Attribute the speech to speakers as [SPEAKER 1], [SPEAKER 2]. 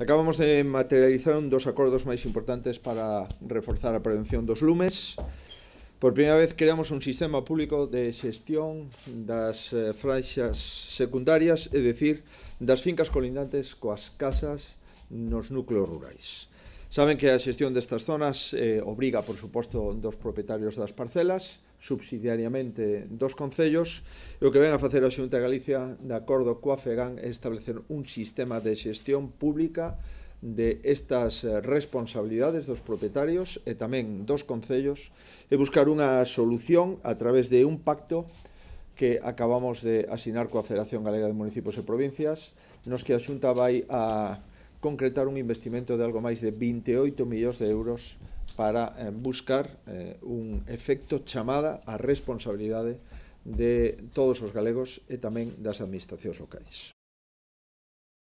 [SPEAKER 1] Acabamos de materializar un dos acordos máis importantes para reforzar a prevención dos lumes. Por primeira vez creamos un sistema público de xestión das eh, franxas secundarias, é dicir, das fincas colindantes coas casas nos núcleos rurais. Saben que a xestión destas zonas eh, obriga, por suposto, dos propietarios das parcelas, subsidiariamente dos concellos, e o que ven a facer a Xunta de Galicia, de acordo coa FEGAN, é establecer un sistema de xestión pública de estas eh, responsabilidades dos propietarios e tamén dos concellos e buscar unha solución a través de un pacto que acabamos de asinar coa Federación Galega de Municipios e Provincias, nos que a Xunta vai a concretar un investimento de algo máis de 28 millóns de euros para eh, buscar eh, un efecto chamada a responsabilidade de todos os galegos e tamén das administracións locais.